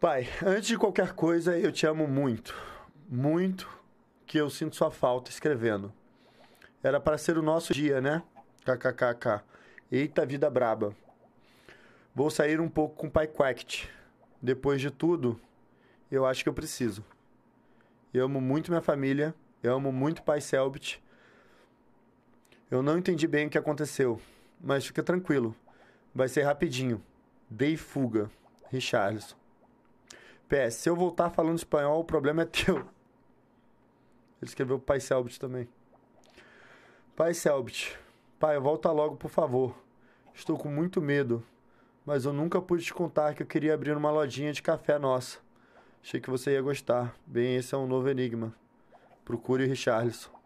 Pai, antes de qualquer coisa, eu te amo muito. Muito que eu sinto sua falta escrevendo. Era para ser o nosso dia, né? KKKK. Eita vida braba. Vou sair um pouco com o Pai Quacked. Depois de tudo, eu acho que eu preciso. Eu amo muito minha família. Eu amo muito o Pai Selbit. Eu não entendi bem o que aconteceu, mas fica tranquilo. Vai ser rapidinho. Dei fuga. Richarlison. PS, se eu voltar falando espanhol, o problema é teu. Ele escreveu pro pai Selbit também. Pai Selbit, pai, volta logo, por favor. Estou com muito medo, mas eu nunca pude te contar que eu queria abrir uma lojinha de café nossa. Achei que você ia gostar. Bem, esse é um novo enigma. Procure Richarlison.